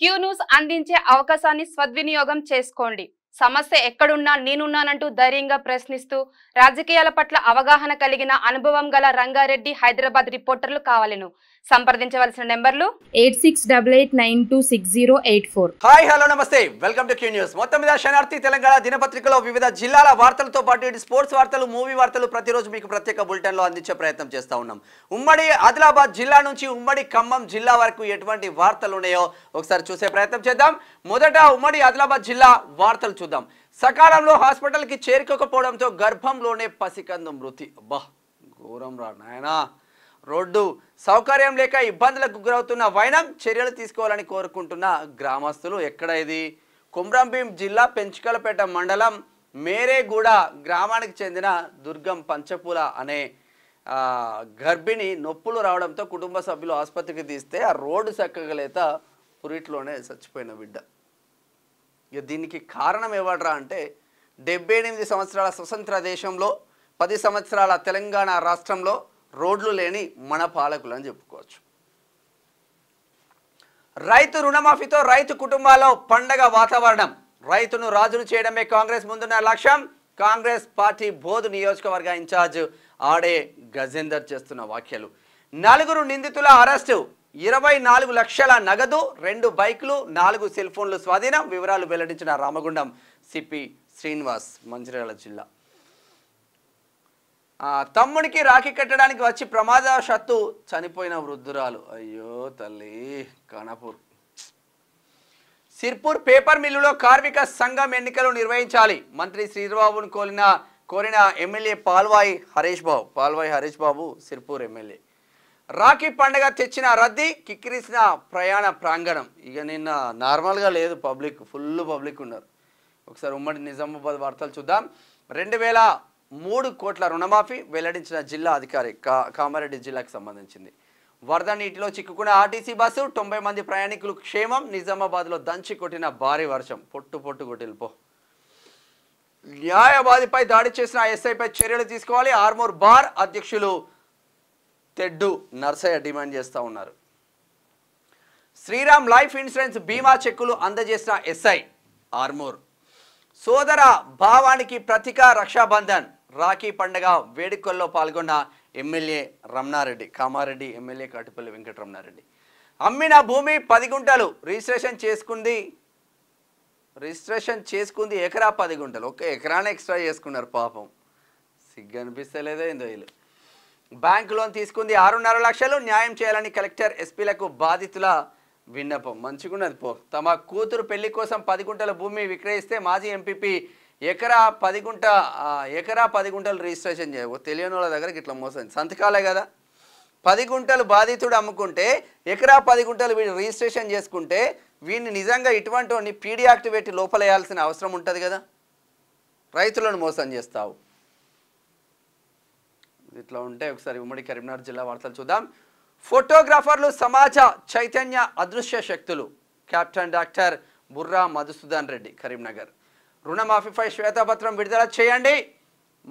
queue news అందించే అవకాశాన్ని సద్వినియోగం చేసుకోండి సమస్య ఎక్కడున్నా నేనున్నానంటూ ధైర్యంగా ప్రశ్నిస్తూ రాజకీయాల పట్ల అవగాహన కలిగిన అనుభవం గల రంగారెడ్డి హైదరాబాద్ రిపోర్టర్లు కావాలను సంప్రదించవలసిన నెంబర్లు eight six double eight nine two six zero eight four hi hello నమస్తే వెల్కమ్ టు క్యూ న్యూస్ మొత్తం మీద శనార్థి తెలంగాణ దినపత్రికలో వివిధ జిల్లాల వార్తలతో పాటు స్పోర్ట్స్ వార్తలు మూవీ వార్తలు ప్రతిరోజు మీకు ప్రత్యేక బులెటిన్లో అందించే ప్రయత్నం చేస్తూ ఉన్నాం ఉమ్మడి ఆదిలాబాద్ జిల్లా నుంచి ఉమ్మడి ఖమ్మం జిల్లా వరకు ఎటువంటి వార్తలు ఉన్నాయో ఒకసారి చూసే ప్రయత్నం చేద్దాం మొదట ఉమ్మడి ఆదిలాబాద్ జిల్లా వార్తలు చూద్దాం సకాలంలో హాస్పిటల్కి చేరుకోకపోవడంతో గర్భంలోనే పసికందు మృతి అబ్బా ఘోరం రా నాయనా రోడ్డు సౌకర్యం లేక ఇబ్బందులకు గురవుతున్న వైనం చర్యలు తీసుకోవాలని కోరుకుంటున్న గ్రామస్తులు ఎక్కడ ఇది కుమ్రంభీం జిల్లా పెంచుకలపేట మండలం మేరేగూడ గ్రామానికి చెందిన దుర్గం పంచపూల అనే గర్భిణి నొప్పులు రావడంతో కుటుంబ సభ్యులు ఆసుపత్రికి తీస్తే ఆ రోడ్డు చక్కగలేత పురిట్లోనే చచ్చిపోయిన బిడ్డ ఇక దీనికి కారణం ఎవడరా అంటే డెబ్బై ఎనిమిది సంవత్సరాల స్వతంత్ర దేశంలో పది సంవత్సరాల తెలంగాణ రాష్ట్రంలో రోడ్లు లేని మన పాలకులు అని చెప్పుకోవచ్చు రైతు రుణమాఫీతో రైతు కుటుంబాల్లో పండగ వాతావరణం రైతును రాజును చేయడమే కాంగ్రెస్ ముందున్న లక్ష్యం కాంగ్రెస్ పార్టీ బోధు నియోజకవర్గ ఇన్ఛార్జ్ ఆడే గజేందర్ చేస్తున్న వ్యాఖ్యలు నలుగురు నిందితుల అరెస్టు ఇరవై నాలుగు లక్షల నగదు రెండు బైకులు నాలుగు సెల్ ఫోన్లు స్వాధీనం వివరాలు వెల్లడించిన రామగుండం సిపి శ్రీనివాస్ మంచిర్యాల జిల్లా తమ్ముడికి రాఖీ కట్టడానికి వచ్చి ప్రమాదవశత్తు చనిపోయిన వృద్ధురాలు అయ్యో తల్లి కనపూర్ సిర్పూర్ పేపర్ మిల్లులో కార్మిక సంఘం ఎన్నికలు నిర్వహించాలి మంత్రి శ్రీబాబును కోలిన కోరిన ఎమ్మెల్యే పాల్వాయి హరీష్ బాబు పాల్వాయి హరీష్ బాబు సిర్పూర్ ఎమ్మెల్యే రాఖీ పండగ తెచ్చిన రద్దీ కిక్కిరిసిన ప్రయాణ ప్రాంగణం ఇక నిన్న నార్మల్గా లేదు పబ్లిక్ ఫుల్ పబ్లిక్ ఉన్నారు ఒకసారి ఉమ్మడి నిజామాబాద్ వార్తలు చూద్దాం రెండు వేల మూడు కోట్ల రుణమాఫీ వెల్లడించిన జిల్లా అధికారి కా కామారెడ్డి జిల్లాకు సంబంధించింది వరద నీటిలో చిక్కుకున్న ఆర్టీసీ బస్సు తొంభై మంది ప్రయాణికులు క్షేమం నిజామాబాద్లో దంచి కొట్టిన భారీ వర్షం పొట్టు పొట్టు కొట్టిల్పో న్యాయవాదిపై దాడి చేసిన ఎస్ఐపై చర్యలు తీసుకోవాలి ఆర్మూర్ బార్ అధ్యక్షులు తెడ్డు నర్సయ్య డిమాండ్ చేస్తూ ఉన్నారు శ్రీరామ్ లైఫ్ ఇన్సూరెన్స్ బీమా చెక్కులు అందజేసిన ఎస్ఐ ఆర్మూర్ సోదర భావానికి ప్రతిక రక్షాబంధన్ రాఖీ పండగ వేడుకల్లో పాల్గొన్న ఎమ్మెల్యే రమణారెడ్డి కామారెడ్డి ఎమ్మెల్యే కాటిపల్లి వెంకటరమణారెడ్డి అమ్మిన భూమి పది గుంటలు రిజిస్ట్రేషన్ చేసుకుంది రిజిస్ట్రేషన్ చేసుకుంది ఎకరా పది గుంటలు ఒక ఎకరానే ఎక్స్ట్రా చేసుకున్నారు పాపం సిగ్గు అనిపిస్తలేదే ఇందో వీళ్ళు బ్యాంక్ లోన్ తీసుకుంది ఆరున్నర లక్షలు న్యాయం చేయాలని కలెక్టర్ ఎస్పీలకు బాధితుల విన్నపం మంచిగున్నది పో తమ కూతురు పెళ్లి కోసం పది గుంటల భూమి విక్రయిస్తే మాజీ ఎంపీపీ ఎకరా పది గుంట ఎకరా పది గుంటలు రిజిస్ట్రేషన్ చేయవు తెలియని వాళ్ళ దగ్గర ఇట్లా మోసం సంతకాలే కదా పది గుంటలు బాధితుడు అమ్ముకుంటే ఎకరా పది గుంటలు వీడు రిజిస్ట్రేషన్ చేసుకుంటే వీడిని నిజంగా ఇటువంటి వాడిని పీడీ యాక్ట్ పెట్టి లోపలేయాల్సిన అవసరం ఉంటుంది కదా రైతులను మోసం చేస్తావు ఇట్లా ఉంటే ఒకసారి ఉమ్మడి కరీంనగర్ జిల్లా వార్తలు చూద్దాం ఫోటోగ్రాఫర్లు సమాజ చైతన్య అదృశ్య శక్తులు కెప్టెన్ డాక్టర్ బుర్రా మధుసూదన్ రెడ్డి కరీంనగర్ రుణమాఫీపై శ్వేతపత్రం విడుదల చేయండి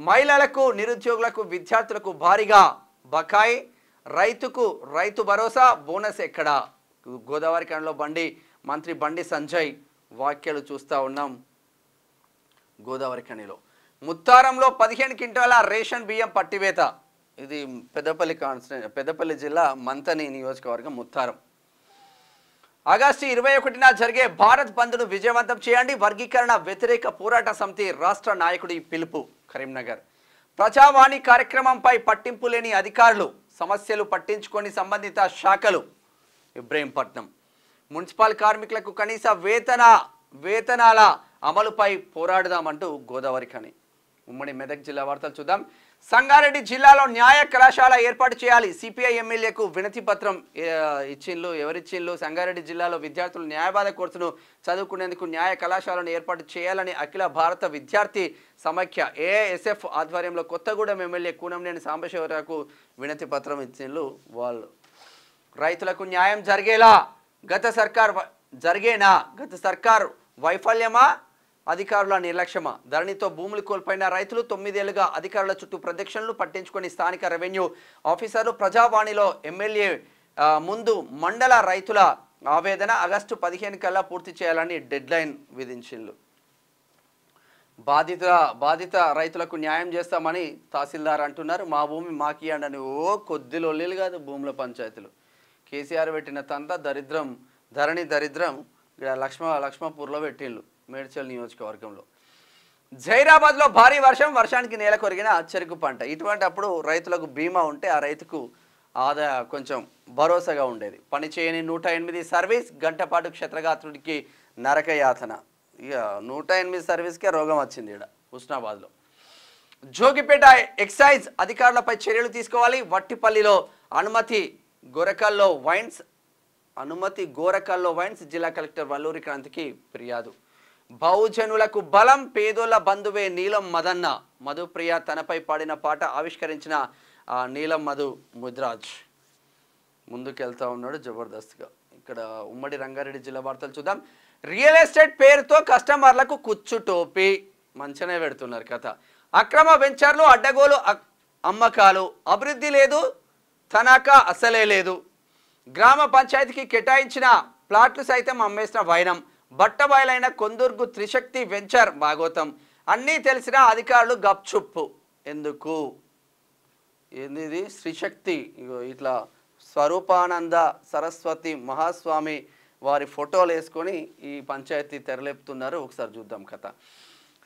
మహిళలకు నిరుద్యోగులకు విద్యార్థులకు భారీగా బకాయి రైతుకు రైతు భరోసా బోనస్ ఎక్కడ గోదావరి ఖండలో బండి మంత్రి బండి సంజయ్ వ్యాఖ్యలు చూస్తూ ఉన్నాం గోదావరి కణిలో ముత్తారంలో పదిహేను క్వింటాల రేషన్ బియ్యం పట్టివేత ఇది పెద్దపల్లి కాన్స్టి పెద్దపల్లి జిల్లా మంతని నియోజకవర్గం ముత్తారం ఆగస్టు ఇరవై ఒకటిన జరిగే భారత్ బంద్ను విజయవంతం చేయండి వర్గీకరణ వ్యతిరేక పోరాట సమితి రాష్ట్ర నాయకుడి పిలుపు కరీంనగర్ ప్రజావాణి కార్యక్రమంపై పట్టింపు లేని అధికారులు సమస్యలు పట్టించుకొని సంబంధిత శాఖలు ఇబ్రహీంపట్నం మున్సిపల్ కార్మికులకు కనీస వేతన వేతనాల అమలుపై పోరాడదామంటూ గోదావరి కానీ ఉమ్మడి మెదక్ జిల్లా వార్తలు చూద్దాం సంగారెడ్డి జిల్లాలో న్యాయ కళాశాల ఏర్పాటు చేయాలి సిపిఐ ఎమ్మెల్యేకు వినతి పత్రం ఇచ్చిండ్లు ఎవరిచ్చిండ్లు సంగారెడ్డి జిల్లాలో విద్యార్థులు న్యాయవాద కోర్సును చదువుకునేందుకు న్యాయ కళాశాలను ఏర్పాటు చేయాలని అఖిల భారత విద్యార్థి సమైక్య ఏఎస్ఎఫ్ ఆధ్వర్యంలో కొత్తగూడెం ఎమ్మెల్యే కూనంనేని సాంబశివరావుకు వినతి పత్రం ఇచ్చిండ్లు వాళ్ళు రైతులకు న్యాయం జరిగేలా గత సర్కార్ జరిగేనా గత సర్కార్ వైఫల్యమా అధికారుల నిర్లక్ష్యమా ధరణితో భూములు కోల్పోయిన రైతులు తొమ్మిదేళ్లుగా అధికారుల చుట్టూ ప్రదక్షిణలు పట్టించుకుని స్థానిక రెవెన్యూ ఆఫీసర్లు ప్రజావాణిలో ఎమ్మెల్యే ముందు మండల రైతుల ఆవేదన ఆగస్టు పదిహేను కల్లా పూర్తి చేయాలని డెడ్లైన్ విధించిండ్రు బాధిత బాధిత రైతులకు న్యాయం చేస్తామని తహసీల్దార్ అంటున్నారు మా భూమి మాకి అండని ఓ కొద్ది లొల్లీలు కాదు భూముల పంచాయతీలు కేసీఆర్ పెట్టిన తంత దరిద్రం ధరణి దరిద్రం లక్ష్మ లక్ష్మపూర్లో పెట్టిండ్రు మేడ్చల్ నియోజకవర్గంలో జైరాబాద్లో భారీ వర్షం వర్షానికి నేల కొరిగిన చెరుకు పంట ఇటువంటి అప్పుడు రైతులకు బీమా ఉంటే ఆ రైతుకు ఆదా కొంచెం భరోసాగా ఉండేది పని చేయని నూట ఎనిమిది సర్వీస్ గంటపాటు నరక నరకయాతన ఇక నూట ఎనిమిది సర్వీస్కే రోగం వచ్చింది ఇక్కడ హుస్నాబాద్లో జోగిపేట ఎక్సైజ్ అధికారులపై చర్యలు తీసుకోవాలి వట్టిపల్లిలో అనుమతి గొరకల్లో వైన్స్ అనుమతి గోరకల్లో వైన్స్ జిల్లా కలెక్టర్ వల్లూరి క్రాంతికి ఫిర్యాదు బహుజనులకు బలం పేదోళ్ల బంధువే నీలం మదన్న మధుప్రియ తనపై పాడిన పాట ఆవిష్కరించిన నీలం మధు ముద్రాజ్ ముందుకెళ్తా ఉన్నాడు జబర్దస్త్గా ఇక్కడ ఉమ్మడి రంగారెడ్డి జిల్లా వార్తలు చూద్దాం రియల్ ఎస్టేట్ పేరుతో కస్టమర్లకు కుచ్చు టోపీ మంచనే పెడుతున్నారు కథ అక్రమ వెంచర్లు అడ్డగోలు అమ్మకాలు అభివృద్ధి లేదు తనఖా అసలే లేదు గ్రామ పంచాయతీకి కేటాయించిన ప్లాట్లు సైతం అమ్మేసిన వైనం బట్టబయలైన కొందుర్గు త్రిశక్తి వెంచర్ భాగవతం అన్నీ తెలిసిన అధికారులు గప్చుప్పు ఎందుకు ఏంది ఇది శ్రీశక్తి ఇట్లా స్వరూపానంద సరస్వతి మహాస్వామి వారి ఫోటోలు వేసుకొని ఈ పంచాయతీ తెరలేపుతున్నారు ఒకసారి చూద్దాం కథ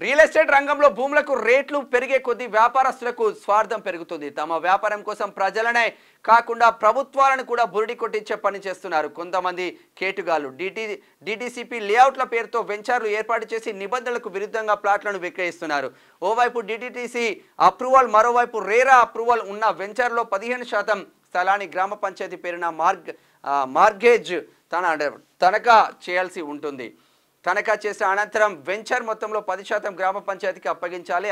రియల్ ఎస్టేట్ రంగంలో భూములకు రేట్లు పెరిగే కొద్దీ వ్యాపారస్తులకు స్వార్థం పెరుగుతుంది తమ వ్యాపారం కోసం ప్రజలనే కాకుండా ప్రభుత్వాలను కూడా బురిడి కొట్టించే పని చేస్తున్నారు కొంతమంది కేటుగాలు డిటి డిటిసిపి లేఅవుట్ల పేరుతో వెంచర్లు ఏర్పాటు చేసి నిబంధనలకు విరుద్ధంగా ప్లాట్లను విక్రయిస్తున్నారు ఓవైపు డిటిటిసి అప్రూవల్ మరోవైపు రేరా అప్రూవల్ ఉన్న వెంచర్లో పదిహేను శాతం స్థలాన్ని గ్రామ పంచాయతీ పేరున మార్గ్ మార్గేజ్ తన తనఖా చేయాల్సి ఉంటుంది తనఖా చేసిన అనంతరం వెంచర్ మొత్తంలో పది శాతం గ్రామ పంచాయతీకి అప్పగించాలి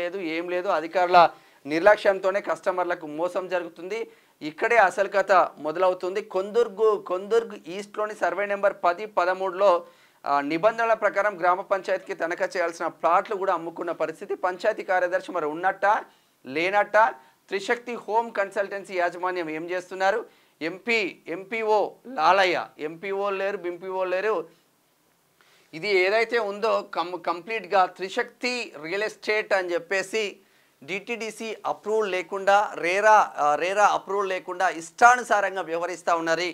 లేదు ఏం లేదు అధికారుల నిర్లక్ష్యంతోనే కస్టమర్లకు మోసం జరుగుతుంది ఇక్కడే అసలు కథ మొదలవుతుంది కొందుర్గు కొందుర్గు ఈస్ట్లోని సర్వే నెంబర్ పది పదమూడులో నిబంధనల ప్రకారం గ్రామ పంచాయతీకి తనఖా చేయాల్సిన ప్లాట్లు కూడా అమ్ముకున్న పరిస్థితి పంచాయతీ కార్యదర్శి మరి ఉన్నట్ట లేనట్ట త్రిశక్తి హోమ్ కన్సల్టెన్సీ యాజమాన్యం ఏం చేస్తున్నారు ఎంపీ ఎంపీఓ లాలయ్య ఎంపీఓ లేరు బింపీఓ లేరు ఇది ఏదైతే ఉందో కం కంప్లీట్గా త్రిశక్తి రియల్ ఎస్టేట్ అని చెప్పేసి డిటిడిసి అప్రూవల్ లేకుండా రేరా రేరా అప్రూవల్ లేకుండా ఇష్టానుసారంగా వ్యవహరిస్తూ ఉన్నది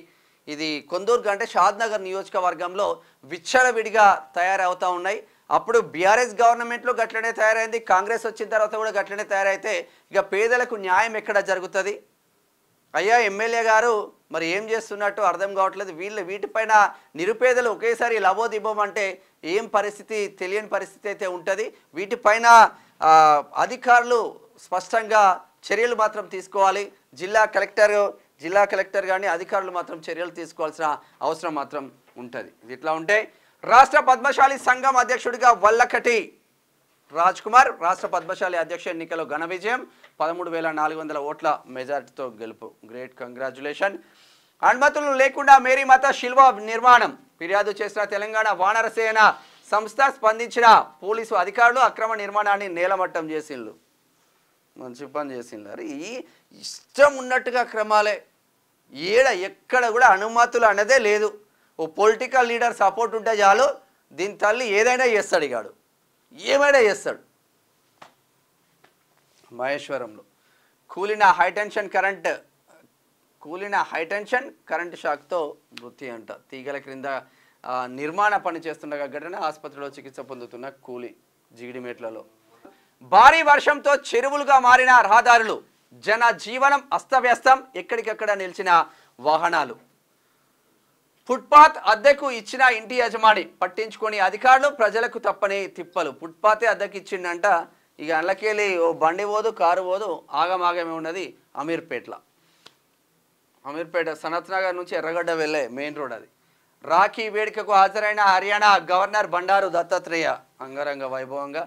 ఇది కొందూర్గ అంటే షాద్నగర్ నియోజకవర్గంలో విచ్చలవిడిగా తయారవుతూ ఉన్నాయి అప్పుడు బీఆర్ఎస్ గవర్నమెంట్లో గట్లనే తయారైంది కాంగ్రెస్ వచ్చిన తర్వాత కూడా గట్లనే తయారైతే ఇక పేదలకు న్యాయం ఎక్కడ జరుగుతుంది అయ్యా ఎమ్మెల్యే గారు మరి ఏం చేస్తున్నట్టు అర్థం కావట్లేదు వీళ్ళు వీటిపైన నిరుపేదలు ఒకేసారి లబోదిబ్బమంటే ఏం పరిస్థితి తెలియని పరిస్థితి అయితే ఉంటుంది వీటిపైన అధికారులు స్పష్టంగా చర్యలు మాత్రం తీసుకోవాలి జిల్లా కలెక్టర్ జిల్లా కలెక్టర్ కానీ అధికారులు మాత్రం చర్యలు తీసుకోవాల్సిన అవసరం మాత్రం ఉంటుంది ఇది ఇట్లా ఉంటే రాష్ట్ర పద్మశాలి సంఘం అధ్యక్షుడిగా వల్లకటి రాజ్ కుమార్ రాష్ట్ర పద్మశాలి అధ్యక్ష ఎన్నికలో ఘన విజయం పదమూడు వేల నాలుగు వందల ఓట్ల మెజార్టీతో గెలుపు గ్రేట్ కంగ్రాచులేషన్ అనుమతులు లేకుండా మేరీ మత శిల్వ నిర్మాణం ఫిర్యాదు చేసిన తెలంగాణ వానరసేన సంస్థ స్పందించిన పోలీసు అధికారులు అక్రమ నిర్మాణాన్ని నేలమట్టం చేసిండ్రు మంచి పని చేసిండ్రు అరే ఈ ఇష్టం ఉన్నట్టుగా క్రమాలే ఏడ ఎక్కడ కూడా అనుమతులు అన్నదే లేదు ఓ పొలిటికల్ లీడర్ సపోర్ట్ ఉంటే చాలు దీని తల్లి ఏదైనా చేస్తాడు ఇగాడు ఏమైనా చేస్తాడు మహేశ్వరంలో కూలిన హైటెన్షన్ కరెంట్ కూలిన హైటెన్షన్ కరెంటు షాక్తో మృతి అంట తీగల క్రింద నిర్మాణ పని చేస్తుండగా ఘటన ఆసుపత్రిలో చికిత్స పొందుతున్న కూలి జిగిడిమేట్లలో భారీ వర్షంతో చెరువులుగా మారిన రహదారులు జన జీవనం అస్తవ్యస్తం ఎక్కడికక్కడ నిలిచిన వాహనాలు ఫుట్పాత్ అద్దెకు ఇచ్చిన ఇంటి యజమాని పట్టించుకొని అధికారులు ప్రజలకు తప్పని తిప్పలు ఫుట్పాతే అద్దెకు ఇచ్చిండంట ఇక అందులోకెళ్ళి ఓ బండి పోదు కారు పోదు ఆగమాగమే ఉన్నది అమీర్పేట్ల అమీర్పేట సనత్నగర్ నుంచి ఎర్రగడ్డ వెళ్ళే మెయిన్ రోడ్ అది రాఖీ వేడుకకు హాజరైన హర్యానా గవర్నర్ బండారు దత్తాత్రేయ అంగరంగ వైభవంగా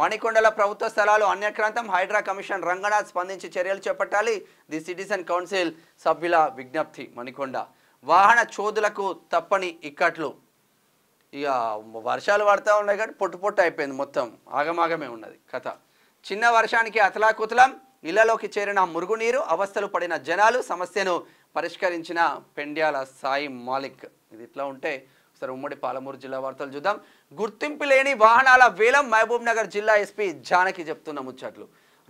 మణికొండల ప్రభుత్వ స్థలాలు అన్యక్రాంతం హైడ్రా కమిషన్ రంగనాథ్ స్పందించి చర్యలు చేపట్టాలి ది సిటిజన్ కౌన్సిల్ సభ్యుల విజ్ఞప్తి మణికొండ వాహన చోదులకు తప్పని ఇక్కట్లు ఇక వర్షాలు పడతా ఉన్నాయి కానీ పొట్టు పొట్టు అయిపోయింది మొత్తం ఆగమాగమే ఉన్నది కథ చిన్న వర్షానికి అతలాకుతలం ఇళ్లలోకి చేరిన మురుగునీరు అవస్థలు పడిన జనాలు సమస్యను పరిష్కరించిన పెండ్యాల సాయి మాలిక్ ఇది ఇట్లా ఉంటే ఒకసారి ఉమ్మడి పాలమూరు జిల్లా వార్తలు చూద్దాం గుర్తింపు లేని వాహనాల వేలం మహబూబ్ నగర్ జిల్లా ఎస్పీ జానకి చెప్తున్న ముచ్చట్లు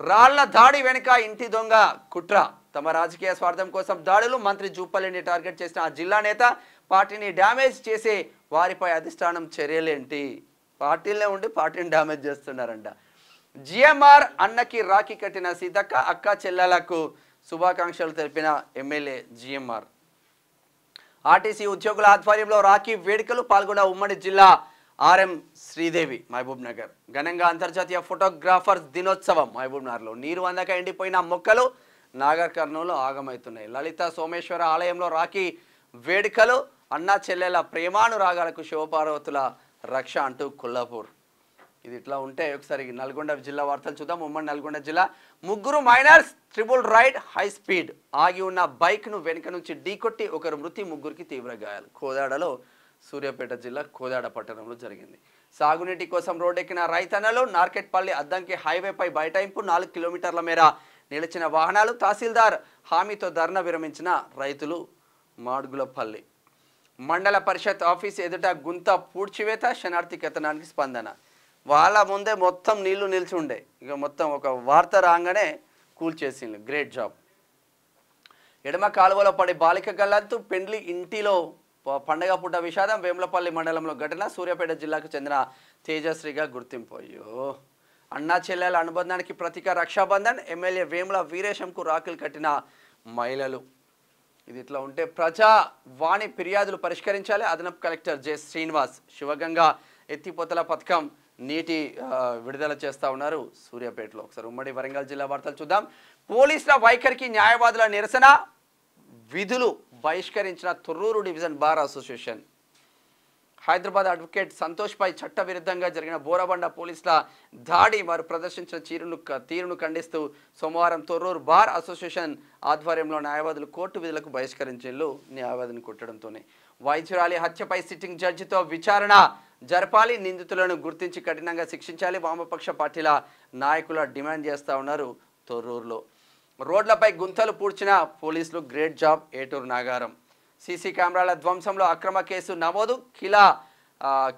రాళ్ల దాడి వెనుక ఇంటి దొంగ కుట్ర తమ రాజకీయ స్వార్థం కోసం దాడులు మంత్రి జూపల్లిని టార్గెట్ చేసిన ఆ జిల్లా నేత పార్టీని డ్యామేజ్ చేసే వారిపై అధిష్టానం చర్యలేంటి పార్టీలే ఉండి పార్టీని డ్యామేజ్ చేస్తున్నారంట జిఎంఆర్ అన్నకి రాఖీ కట్టిన సీతక్క అక్క చెల్లెలకు శుభాకాంక్షలు తెలిపిన ఎమ్మెల్యే జిఎంఆర్ ఆర్టీసీ ఉద్యోగుల ఆధ్వర్యంలో రాఖీ వేడుకలు పాల్గొన్న ఉమ్మడి జిల్లా ఆర్ఎం శ్రీదేవి మహబూబ్ నగర్ ఘనంగా అంతర్జాతీయ ఫోటోగ్రాఫర్స్ దినోత్సవం మహబూబ్ నగర్లో నీరు అందక ఎండిపోయిన మొక్కలు నాగర్ కర్నూలు ఆగమవుతున్నాయి లలిత సోమేశ్వర ఆలయంలో రాఖీ వేడుకలు అన్న చెల్లెల ప్రేమానురాగాలకు శివపార్వతుల రక్ష అంటూ కొల్లాపూర్ ఇది ఇట్లా ఉంటే ఒకసారి నల్గొండ జిల్లా వార్తలు చూద్దాం ఉమ్మడి నల్గొండ జిల్లా ముగ్గురు minors triple ride high speed ఆగి ఉన్న బైక్ను వెనుక నుంచి ఢీకొట్టి ఒకరు మృతి ముగ్గురికి తీవ్ర గాయాలు కోదాడలో సూర్యాపేట జిల్లా కోదాడ పట్టణంలో జరిగింది సాగునీటి కోసం రోడ్డెక్కిన రైతన్నలు నార్కెట్పల్లి అద్దంకి హైవేపై బైటాయింపు నాలుగు కిలోమీటర్ల మేర నిలిచిన వాహనాలు తహసీల్దార్ హామీతో ధర్నా విరమించిన రైతులు మాడుగులపల్లి మండల పరిషత్ ఆఫీస్ ఎదుట గుంత పూడ్చివేత శనార్థి కథనానికి స్పందన వాళ్ళ ముందే మొత్తం నీళ్లు నిలిచి ఉండే ఇక మొత్తం ఒక వార్త రాగానే చేసింది గ్రేట్ జాబ్ ఎడమ కాలువలో పడి బాలిక గల్లంతు పెండ్లి ఇంటిలో పండగ పూట విషాదం వేములపల్లి మండలంలో ఘటన సూర్యాపేట జిల్లాకు చెందిన తేజశ్రీగా గుర్తింపు అయ్యో అన్నా చెల్లెల అనుబంధానికి ప్రతీక రక్షాబంధన్ ఎమ్మెల్యే వేముల వీరేశంకు రాఖీలు కట్టిన మహిళలు ఇది ఇట్లా ఉంటే ప్రజా వాణి ఫిర్యాదులు పరిష్కరించాలి అదనపు కలెక్టర్ జె శ్రీనివాస్ శివగంగా ఎత్తిపోతల పథకం నీటి విడుదల చేస్తా ఉన్నారు సూర్యాపేటలో ఒకసారి ఉమ్మడి వరంగల్ జిల్లా వార్తలు చూద్దాం పోలీసుల వైఖరికి న్యాయవాదుల నిరసన విధులు బహిష్కరించిన Torrur division bar association Hyderabad advocate సంతోష్పై చట్టవిరుద్ధంగా జరిగిన బోరబండ పోలీసుల దాడి వారు ప్రదర్శించిన తీరును తీరును ఖండిస్తూ సోమవారం తొర్రూరు బార్ అసోసియేషన్ ఆధ్వర్యంలో న్యాయవాదులు కోర్టు విధులకు బహిష్కరించేందుకు న్యాయవాదిని కొట్టడంతోనే వైద్యురాలి హత్యపై సిట్టింగ్ జడ్జితో విచారణ జరపాలి నిందితులను గుర్తించి కఠినంగా శిక్షించాలి వామపక్ష పార్టీల నాయకుల డిమాండ్ చేస్తూ ఉన్నారు తొర్రూరులో రోడ్లపై గుంతలు పూడ్చిన పోలీసులు great job Eturu Nagaram CC కెమెరాల ధ్వంసంలో అక్రమ కేసు నమోదు ఖిలా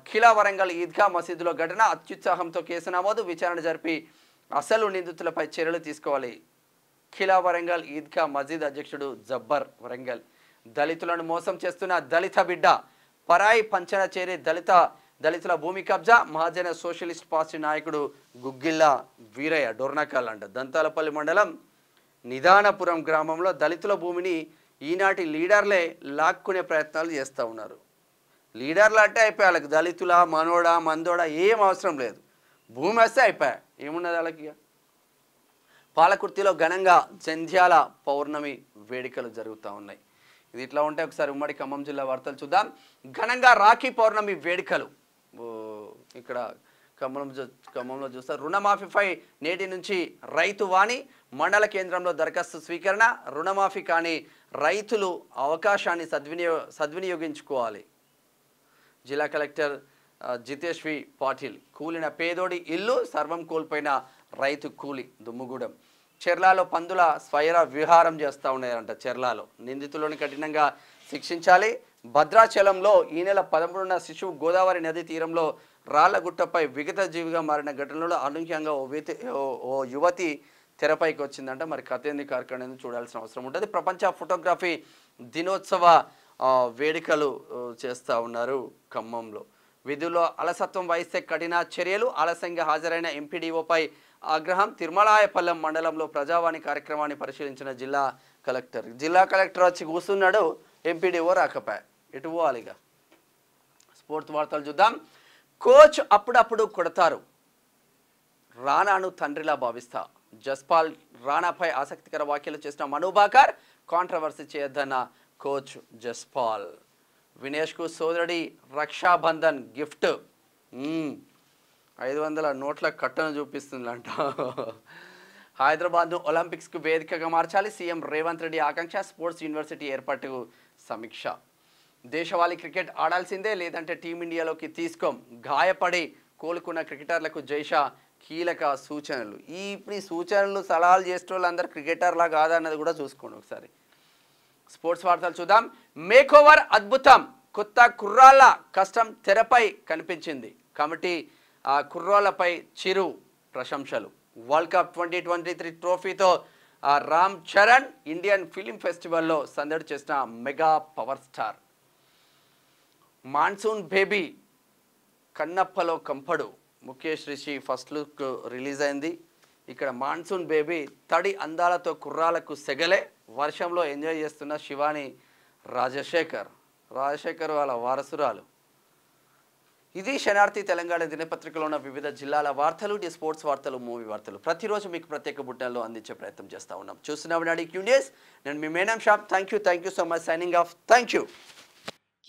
ఖిలా వరంగల్ ఈద్గా మసీదులో ఘటన అత్యుత్సాహంతో కేసు నమోదు విచారణ జరిపి అసలు నిందితులపై చర్యలు తీసుకోవాలి ఖిలా వరంగల్ ఈద్గా మసీద్ అధ్యక్షుడు జబ్బర్ వరంగల్ దళితులను మోసం చేస్తున్న దళిత బిడ్డ పరాయి పంచన చేరి దళిత దళితుల భూమి కబ్జా మహాజన సోషలిస్ట్ పార్టీ నాయకుడు గుగ్గిల్లా వీరయ్య డోర్నకల్ అంట దంతాలపల్లి మండలం నిదానపురం గ్రామంలో దళితుల భూమిని ఈనాటి లీడర్లే లాక్కునే ప్రయత్నాలు చేస్తూ ఉన్నారు లీడర్లు అంటే అయిపోయి వాళ్ళకి దళితుల మనోడా మందోడ ఏం అవసరం లేదు భూమి వస్తే అయిపోయా ఏమున్నది వాళ్ళకి పాలకుర్తిలో ఘనంగా జంధ్యాల పౌర్ణమి వేడుకలు జరుగుతూ ఉన్నాయి ఇది ఇట్లా ఉంటే ఒకసారి ఉమ్మడి ఖమ్మం జిల్లా వార్తలు చూద్దాం ఘనంగా రాఖీ పౌర్ణమి వేడుకలు ఇక్కడ ఖమ్మం ఖమ్మంలో చూస్తారు రుణమాఫీపై నేటి నుంచి రైతు వాణి మండల కేంద్రంలో దరఖాస్తు స్వీకరణ రుణమాఫీ కానీ రైతులు అవకాశాన్ని సద్వినియో సద్వినియోగించుకోవాలి జిల్లా కలెక్టర్ జితేష్వి పాటిల్ కూలిన పేదోడి ఇల్లు సర్వం కోల్పోయిన రైతు కూలి దుమ్ముగూడెం చెర్లాలో పందుల స్వైర విహారం చేస్తూ ఉన్నాయంట చెర్లాలో నిందితులను కఠినంగా శిక్షించాలి భద్రాచలంలో ఈ నెల పదమూడున శిశువు గోదావరి నది తీరంలో రాళ్లగుట్టపై విగత జీవిగా మారిన ఘటనలో అనూహ్యంగా ఓ యువతి తెరపైకి వచ్చిందంటే మరి కథ ఏంది కార్ఖానేది చూడాల్సిన అవసరం ఉంటుంది ప్రపంచ ఫోటోగ్రఫీ దినోత్సవ వేడుకలు చేస్తూ ఉన్నారు ఖమ్మంలో విధుల్లో అలసత్వం వహిస్తే కఠిన చర్యలు ఆలస్యంగా హాజరైన ఎంపీడీఓపై ఆగ్రహం తిరుమలాయపల్లెం మండలంలో ప్రజావాణి కార్యక్రమాన్ని పరిశీలించిన జిల్లా కలెక్టర్ జిల్లా కలెక్టర్ వచ్చి కూర్చున్నాడు ఎంపీడీఓ రాకపాయ ఎటు పోవాలిగా స్పోర్ట్స్ వార్తలు చూద్దాం కోచ్ అప్పుడప్పుడు కొడతారు రానాను తండ్రిలా భావిస్తా జస్పాల్ రాణాపై ఆసక్తికర వ్యాఖ్యలు చేసిన మనుబాకర్ కాంట్రవర్సీ చేయొద్దన్న కోచ్ జస్పాల్ వినేష్కు సోదరుడి రక్షాబంధన్ గిఫ్ట్ ఐదు వందల నోట్ల కట్టను చూపిస్తుందంట హైదరాబాద్ను ఒలింపిక్స్కు వేదికగా మార్చాలి సీఎం రేవంత్ రెడ్డి ఆకాంక్ష స్పోర్ట్స్ యూనివర్సిటీ ఏర్పాటుకు సమీక్ష దేశవాళీ క్రికెట్ ఆడాల్సిందే లేదంటే టీమిండియాలోకి తీసుకోం గాయపడి కోలుకున్న క్రికెటర్లకు జైషా కీలక సూచనలు ఈ ఇప్పుడు ఈ సూచనలు సలహాలు చేసే వాళ్ళందరూ క్రికెటర్లా అన్నది కూడా చూసుకోండి ఒకసారి స్పోర్ట్స్ వార్తలు చూద్దాం మేకోవర్ అద్భుతం కొత్త కుర్రాళ్ళ కష్టం తెరపై కనిపించింది కాబట్టి ఆ కుర్రాళ్ళపై చిరు ప్రశంసలు world cup twenty twenty three ట్రోఫీతో రామ్ చరణ్ ఇండియన్ ఫిలిం ఫెస్టివల్లో సందడి చేసిన mega power star monsoon baby కన్నప్పలో కంపడు Mukesh Rishi first look release అయింది ఇక్కడ మాన్సూన్ బేబీ తడి అందాలతో కుర్రాలకు సెగలే వర్షంలో ఎంజాయ్ చేస్తున్న శివాని రాజశేఖర్ రాజశేఖర్ వాళ్ళ వారసురాలు ఇది శనార్థి తెలంగాణ దినపత్రికలో ఉన్న వివిధ జిల్లాల వార్తలు డి స్పోర్ట్స్ వార్తలు మూవీ వార్తలు ప్రతిరోజు మీకు ప్రత్యేక బుట్టల్లో అందించే ప్రయత్నం చేస్తూ ఉన్నాం చూస్తున్నాం నాడి క్యూ న్యూస్ నేను మీ మేడం షాప్ thank you thank you so much signing off thank you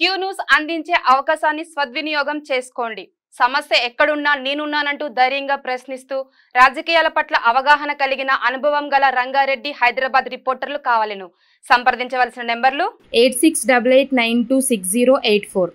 Q news అందించే అవకాశాన్ని సద్వినియోగం చేసుకోండి సమస్య ఎక్కడున్నా నేనున్నానంటూ ధైర్యంగా ప్రశ్నిస్తూ రాజకీయాల పట్ల అవగాహన కలిగిన అనుభవం గల రంగారెడ్డి హైదరాబాద్ రిపోర్టర్లు కావాలను సంప్రదించవలసిన నెంబర్లు eight six double eight nine two six zero eight four